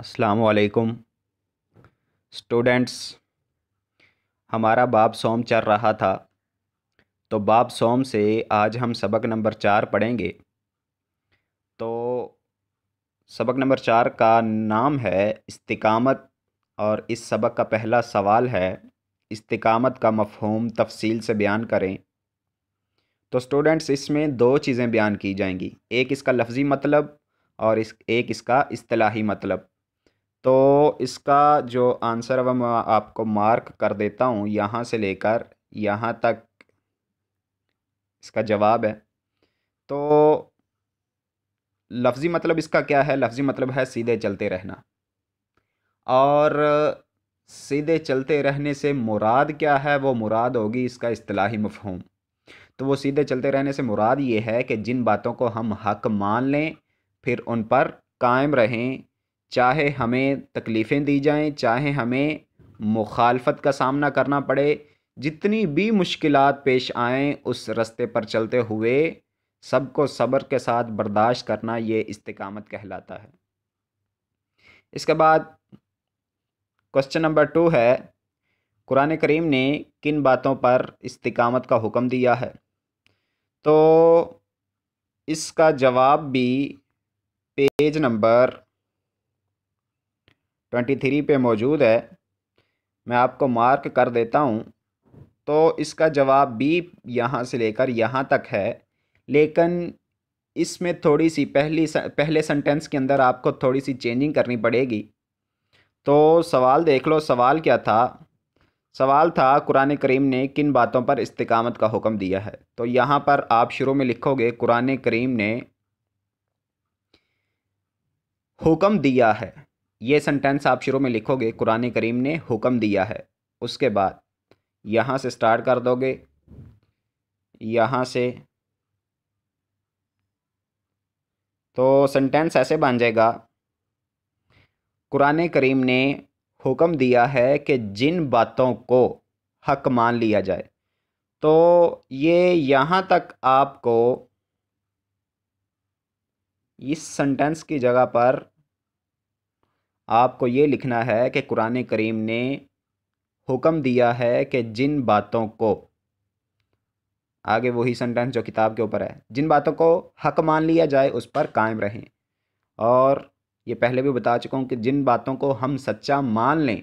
असलकुम स्टूडेंट्स हमारा बाब सोम चल रहा था तो बाब सोम से आज हम सबक नंबर चार पढ़ेंगे तो सबक नंबर चार का नाम है इस्तकामत और इस सबक का पहला सवाल है इस्तकामत का मफहम तफसील से बयान करें तो स्टूडेंट्स इसमें दो चीज़ें बयान की जाएंगी एक इसका लफ्ज़ी मतलब और इस एक इसका इस्तलाही मतलब तो इसका जो आंसर अब मैं आपको मार्क कर देता हूँ यहाँ से लेकर यहाँ तक इसका जवाब है तो लफ्ज़ी मतलब इसका क्या है लफ्ज़ी मतलब है सीधे चलते रहना और सीधे चलते रहने से मुराद क्या है वो मुराद होगी इसका असलाही मफहम तो वो सीधे चलते रहने से मुराद ये है कि जिन बातों को हम हक मान लें फिर उन पर कायम रहें चाहे हमें तकलीफ़ें दी जाएं चाहे हमें मुखालफत का सामना करना पड़े जितनी भी मुश्किल पेश आएँ उस रस्ते पर चलते हुए सबको सब्र के साथ बर्दाश्त करना ये इस्तकामत कहलाता है इसके बाद क्वेश्चन नंबर टू है कुरान करीम ने किन बातों पर इस्तकामत का हुक्म दिया है तो इसका जवाब भी पेज नंबर ट्वेंटी थ्री पे मौजूद है मैं आपको मार्क कर देता हूँ तो इसका जवाब बी यहाँ से लेकर यहाँ तक है लेकिन इसमें थोड़ी सी पहली पहले सेंटेंस के अंदर आपको थोड़ी सी चेंजिंग करनी पड़ेगी तो सवाल देख लो सवाल क्या था सवाल था कुरान करीम ने किन बातों पर इस्तकामत का हुक्म दिया है तो यहाँ पर आप शुरू में लिखोगे कुरान करीम ने हुक्म दिया है ये सेंटेंस आप शुरू में लिखोगे कुरान करीम ने हुक्म दिया है उसके बाद यहाँ से स्टार्ट कर दोगे यहाँ से तो सेंटेंस ऐसे बन जाएगा कुरान करीम ने हुक्म दिया है कि जिन बातों को हक मान लिया जाए तो ये यहाँ तक आपको इस सेंटेंस की जगह पर आपको ये लिखना है कि कुरान करीम ने हुक्म दिया है कि जिन बातों को आगे वही सेंटेंस जो किताब के ऊपर है जिन बातों को हक मान लिया जाए उस पर कायम रहें और ये पहले भी बता चुका हूँ कि जिन बातों को हम सच्चा मान लें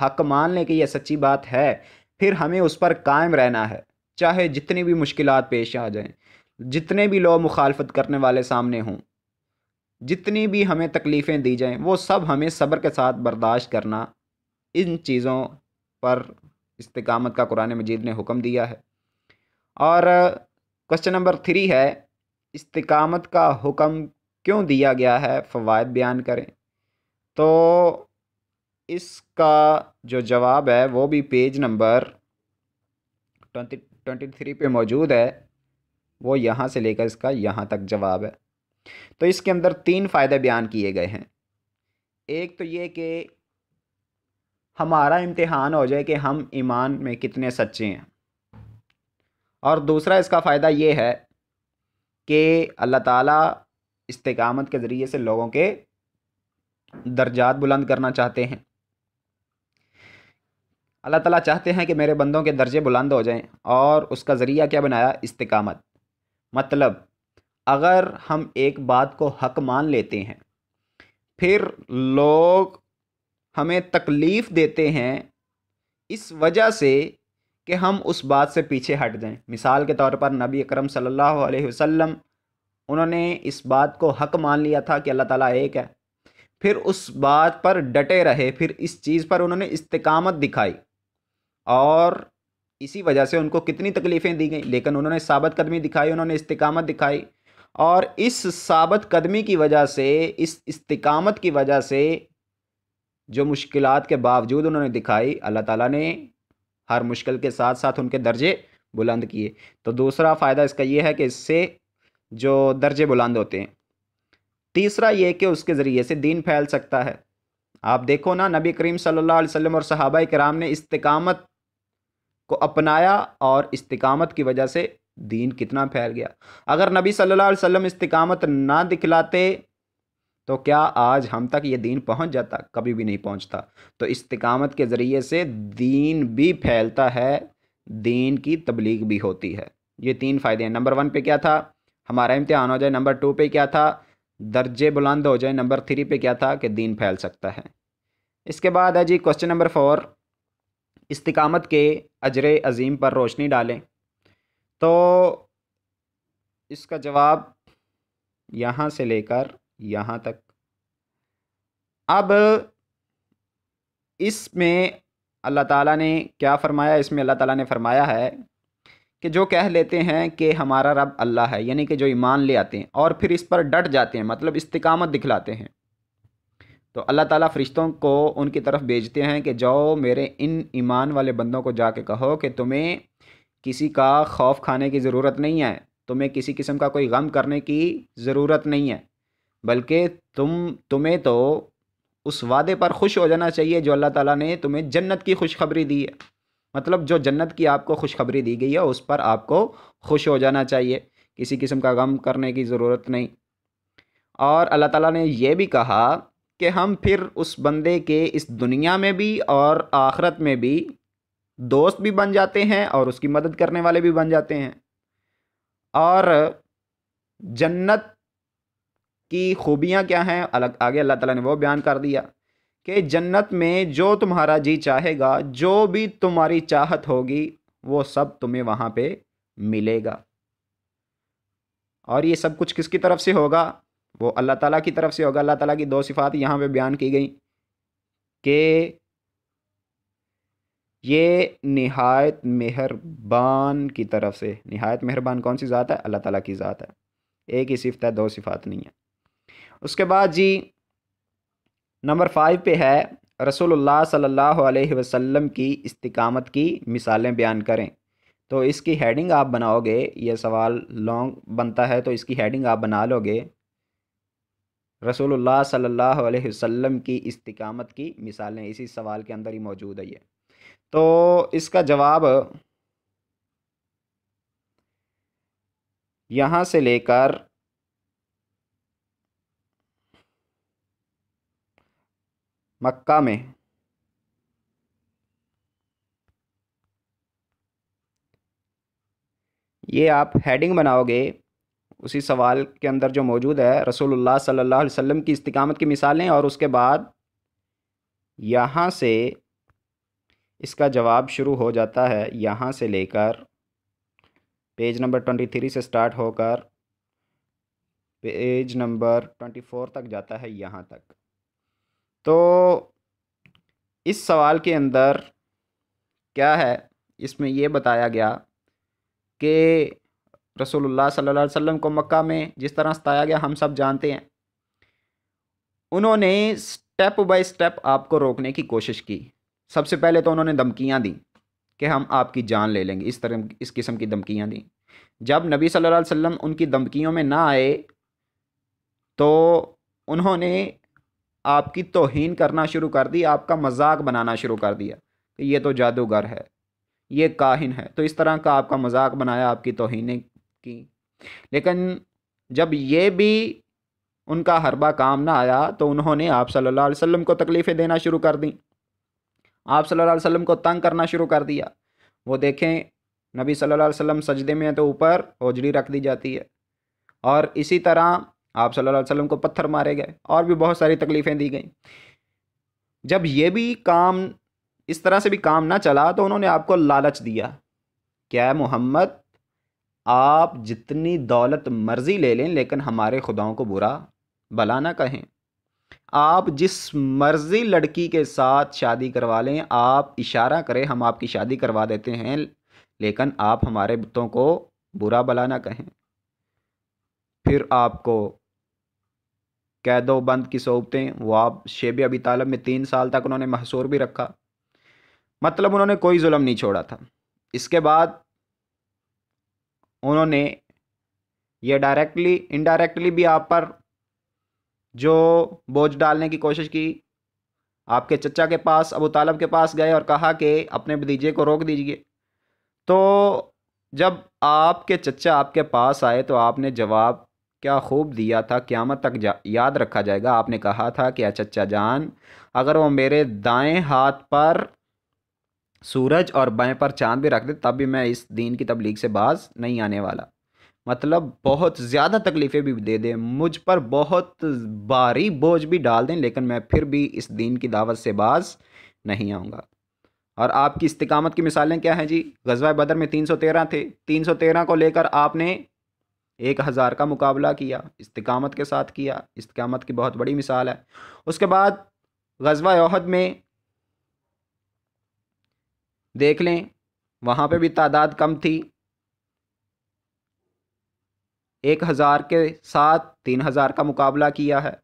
हक मान लें कि यह सच्ची बात है फिर हमें उस पर कायम रहना है चाहे जितनी भी मुश्किल पेश आ जाएं जितने भी लोग मुखालफत करने वाले सामने हों जितनी भी हमें तकलीफ़ें दी जाएं वो सब हमें सब्र के साथ बर्दाश्त करना इन चीज़ों पर इस्तकामत का कुरान मजीद ने हुक्म दिया है और क्वेश्चन नंबर थ्री है इस्तकामत का हुक्म क्यों दिया गया है फ़वाद बयान करें तो इसका जो जवाब है वो भी page number twenty twenty three पर मौजूद है वो यहाँ से लेकर इसका यहाँ तक जवाब है तो इसके अंदर तीन फ़ायदे बयान किए गए हैं एक तो ये कि हमारा इम्तहान हो जाए कि हम ईमान में कितने सच्चे हैं और दूसरा इसका फ़ायदा ये है कि अल्लाह ताला इस्तकामत के ज़रिए से लोगों के दर्जात बुलंद करना चाहते हैं अल्लाह ताला चाहते हैं कि मेरे बंदों के दर्जे बुलंद हो जाएं और उसका ज़रिया क्या बनाया इस्तकामत मतलब अगर हम एक बात को हक मान लेते हैं फिर लोग हमें तकलीफ़ देते हैं इस वजह से कि हम उस बात से पीछे हट जाएं मिसाल के तौर पर नबी अकरम सल्लल्लाहु अलैहि वसल्लम उन्होंने इस बात को हक मान लिया था कि अल्लाह ताला एक है फिर उस बात पर डटे रहे फिर इस चीज़ पर उन्होंने इस्तकामत दिखाई और इसी वजह से उनको कितनी तकलीफ़ें दी गई लेकिन उन्होंने साबित कदमी दिखाई उन्होंने इस्तकामत दिखाई और इस साबत कदमी की वजह से इस इस्तकामत की वजह से जो मुश्किल के बावजूद उन्होंने दिखाई अल्लाह ताला ने हर मुश्किल के साथ साथ उनके दर्जे बुलंद किए तो दूसरा फ़ायदा इसका ये है कि इससे जो दर्जे बुलंद होते हैं तीसरा ये कि उसके ज़रिए से दीन फैल सकता है आप देखो ना नबी करीम सल्लल्लाहु अलैहि वसल्लम और सहाबा कराम ने इस्तकामत को अपनाया और इस्तकामत की वजह से दीन कितना फैल गया अगर नबी सल्लल्लाहु अलैहि वसल्लम इस्तिकामत ना दिखलाते तो क्या आज हम तक ये दीन पहुंच जाता कभी भी नहीं पहुंचता तो इस्तिकामत के ज़रिए से दीन भी फैलता है दीन की तबलीग भी होती है ये तीन फ़ायदे हैं नंबर वन पे क्या था हमारा इम्तहान हो जाए नंबर टू पे क्या था दर्जे बुलंद हो जाए नंबर थ्री पे क्या था कि दीन फैल सकता है इसके बाद है जी क्वेश्चन नंबर फोर इस्तिकामत के अजर अजीम पर रोशनी डालें तो इसका जवाब यहाँ से लेकर यहाँ तक अब इसमें अल्लाह ताला ने क्या फरमाया इसमें अल्लाह ताला ने फरमाया है कि जो कह लेते हैं कि हमारा रब अल्लाह है यानी कि जो ईमान ले आते हैं और फिर इस पर डट जाते हैं मतलब इस्तकामत दिखलाते हैं तो अल्लाह ताला फ़रिश्तों को उनकी तरफ भेजते हैं कि जाओ मेरे इन ईमान वाले बंदों को जाके कहो कि तुम्हें किसी का खौफ खाने की ज़रूरत नहीं है तुम्हें किसी किस्म का कोई गम करने की ज़रूरत नहीं है बल्कि तुम तुम्हें तो उस वादे पर खुश हो जाना चाहिए जो अल्लाह ताला ने तुम्हें जन्नत की खुशखबरी दी है मतलब जो जन्नत की आपको खुशखबरी दी गई है उस पर आपको खुश हो जाना चाहिए किसी किस्म का गम करने की ज़रूरत नहीं और अल्लाह ताला ने यह भी कहा कि हम फिर उस बंदे के इस दुनिया में भी और आखरत में भी दोस्त भी बन जाते हैं और उसकी मदद करने वाले भी बन जाते हैं और जन्नत की खूबियाँ क्या हैं अलग आगे अल्लाह ताला ने वो बयान कर दिया कि जन्नत में जो तुम्हारा जी चाहेगा जो भी तुम्हारी चाहत होगी वो सब तुम्हें वहाँ पे मिलेगा और ये सब कुछ किसकी तरफ से होगा वो अल्लाह ताला की तरफ से होगा अल्लाह ताला की दो सिफात यहाँ पे बयान की गई कि ये नहायत मेहरबान की तरफ से नहायत मेहरबान कौन सी ज़ात है अल्लाह ताला की ज़ात है एक ही सिफत है दो सिफात नहीं है उसके बाद जी नंबर फाइव पे है रसूलुल्लाह सल्लल्लाहु अलैहि वसल्लम की इस्तकामत की मिसालें बयान करें तो इसकी हेडिंग आप बनाओगे ये सवाल लॉन्ग बनता है तो इसकी हेडिंग आप बना लोगे रसूलुल्लाह सल्लल्लाहु अलैहि वसल्लम की इस्तकामत की मिसालें इसी सवाल के अंदर ही मौजूद है ये तो इसका जवाब यहाँ से लेकर मक्का में ये आप हेडिंग बनाओगे उसी सवाल के अंदर जो मौजूद है रसूलुल्लाह सल्लल्लाहु अलैहि वसल्लम की इस्तकामत की मिसालें और उसके बाद यहाँ से इसका जवाब शुरू हो जाता है यहाँ से लेकर पेज नंबर ट्वेंटी थ्री से स्टार्ट होकर पेज नंबर ट्वेंटी फोर तक जाता है यहाँ तक तो इस सवाल के अंदर क्या है इसमें यह बताया गया कि रसूलुल्लाह सल्लल्लाहु अलैहि वसल्लम को मक्का में जिस तरह सताया गया हम सब जानते हैं उन्होंने स्टेप बाय स्टेप आपको रोकने की कोशिश की सबसे पहले तो उन्होंने धमकियाँ दी कि हम आपकी जान ले लेंगे इस तरह इस किस्म की धमकियाँ दी जब नबी सल्लल्लाहु अलैहि वसल्लम उनकी धमकियों में ना आए तो उन्होंने आपकी तोहन करना शुरू कर दी आपका मजाक बनाना शुरू कर दिया कि ये तो जादूगर है ये काहिन है तो इस तरह का आपका मजाक बनाया आपकी तोहने की लेकिन जब ये भी उनका हरबा काम ना आया तो उन्होंने आप सल्लल्लाहु अलैहि वसल्लम को तकलीफ़ें देना शुरू कर दी आप सल्लल्लाहु अलैहि वसल्लम को तंग करना शुरू कर दिया वो देखें नबी सल्लल्लाहु अलैहि वसल्लम सजदे में है तो ऊपर होजड़ी रख दी जाती है और इसी तरह आप सल्लल्लाहु अलैहि वसल्लम को पत्थर मारे गए और भी बहुत सारी तकलीफ़ें दी गई जब ये भी काम इस तरह से भी काम ना चला तो उन्होंने आपको लालच दिया क्या मोहम्मद आप जितनी दौलत मर्जी ले लें लेकिन हमारे खुदाओं को बुरा भला ना कहें आप जिस मर्ज़ी लड़की के साथ शादी करवा लें आप इशारा करें हम आपकी शादी करवा देते हैं लेकिन आप हमारे बुतों को बुरा भला ना कहें फिर आपको कैदोबंद की सोबतें वो आप शेब अबी तालब में तीन साल तक उन्होंने महसूर भी रखा मतलब उन्होंने कोई जुल्म नहीं छोड़ा था इसके बाद उन्होंने ये डायरेक्टली इनडायरेक्टली भी आप पर जो बोझ डालने की कोशिश की आपके चचा के पास अबू तालब के पास गए और कहा कि अपने भतीजे को रोक दीजिए तो जब आपके चचा आपके पास आए तो आपने जवाब क्या खूब दिया था क़्यामत तक जा, याद रखा जाएगा आपने कहा था कि चचा जान अगर वो मेरे दाएं हाथ पर सूरज और बाएं पर चांद भी रख दे तब भी मैं इस दीन की तबलीग से बाज नहीं आने वाला मतलब बहुत ज़्यादा तकलीफ़ें भी दे दें मुझ पर बहुत भारी बोझ भी डाल दें लेकिन मैं फिर भी इस दीन की दावत से बाज नहीं आऊँगा और आपकी इस्तकामत की मिसालें क्या हैं जी गजवा बदर में तीन सौ तेरह थे तीन सौ तेरह को लेकर आपने एक हज़ार का मुकाबला किया इस्तकामत के साथ किया इस्तकामत की बहुत बड़ी मिसाल है उसके बाद गजवा अहद में देख लें वहाँ पे भी तादाद कम थी एक हज़ार के साथ तीन हज़ार का मुकाबला किया है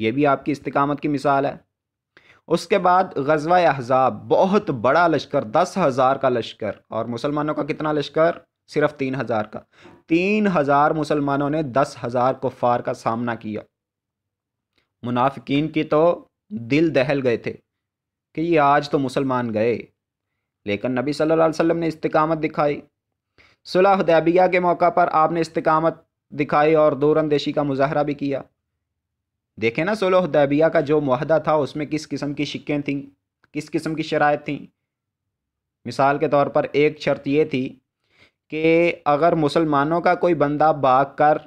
ये भी आपकी इस्तकामत की मिसाल है उसके बाद गजवा अहजाब बहुत बड़ा लश्कर दस हज़ार का लश्कर और मुसलमानों का कितना लश्कर सिर्फ तीन हज़ार का तीन हज़ार मुसलमानों ने दस हज़ार कुफ़ार का सामना किया मुनाफिकीन की तो दिल दहल गए थे कि ये आज तो मुसलमान गए लेकिन नबी सल्लल्लाहु अलैहि वसल्लम ने इस्तकामत दिखाई सुलह हुदैबिया के मौका पर आपने इस्तकामत दिखाई और दूरंदेशी का मुजाहरा भी किया देखें ना सुलह हुदैबिया का जो माहदा था उसमें किस किस्म की शिक्कें थीं किस किस्म की शराय थीं मिसाल के तौर पर एक शर्त ये थी कि अगर मुसलमानों का कोई बंदा भाग कर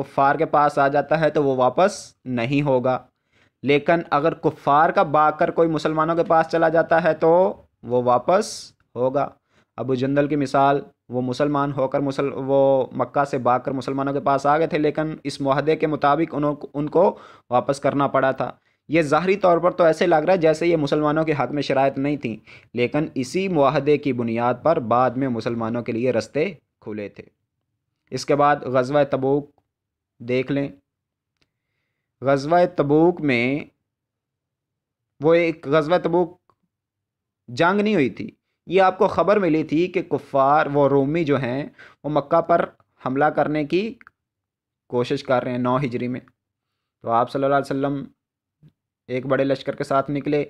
कुफ़ार के पास आ जाता है तो वो वापस नहीं होगा लेकिन अगर कुफ़ार का भाग कर कोई मुसलमानों के पास चला जाता है तो वो वापस होगा अबू जंदल की मिसाल वो मुसलमान होकर मुसल वो मक्का से भागकर मुसलमानों के पास आ गए थे लेकिन इस माहदे के मुताबिक उन्हों उनको वापस करना पड़ा था ये ज़ाहरी तौर पर तो ऐसे लग रहा है जैसे ये मुसलमानों के हक़ में शरात नहीं थी लेकिन इसी माहदे की बुनियाद पर बाद में मुसलमानों के लिए रस्ते खुले थे इसके बाद गजवा तबूक देख लें गजवा तबूक में वो एक गजवा तबूक जंग नहीं हुई थी ये आपको ख़बर मिली थी कि कुफ़ार व रोमी जो हैं वो मक्का पर हमला करने की कोशिश कर रहे हैं नौ हिजरी में तो आप सल्लल्लाहु अलैहि वसल्लम एक बड़े लश्कर के साथ निकले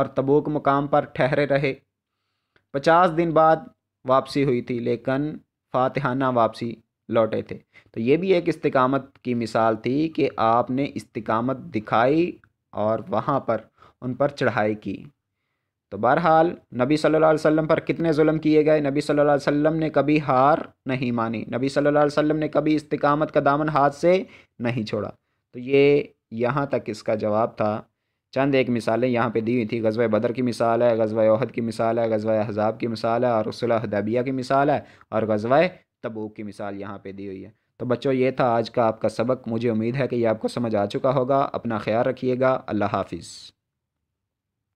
और तबूक मुकाम पर ठहरे रहे पचास दिन बाद वापसी हुई थी लेकिन फातहाना वापसी लौटे थे तो ये भी एक इस्तकामत की मिसाल थी कि आपने इस्तकामत दिखाई और वहाँ पर उन पर चढ़ाई की तो बहरहाल नबी सल्लल्लाहु अलैहि वसल्लम पर कितने जुल्म किए गए नबी सल्लल्लाहु अलैहि वसल्लम ने कभी हार नहीं मानी नबी सल्लल्लाहु अलैहि वसल्लम ने कभी इस्तकामत का दामन हाथ से नहीं छोड़ा तो ये यहाँ तक इसका जवाब था चंद एक मिसालें यहाँ पे दी हुई थी गजवा बदर की मिसाल है गजवा अहद की मिसाल है गजवा हजाब की मिसाल है और रसुल हदैबिया की मिसाल है और गजवा तबूक की मिसाल यहाँ पे दी हुई है तो बच्चों ये था आज का आपका सबक मुझे उम्मीद है कि ये आपको समझ आ चुका होगा अपना ख्याल रखिएगा अल्लाह हाफिज़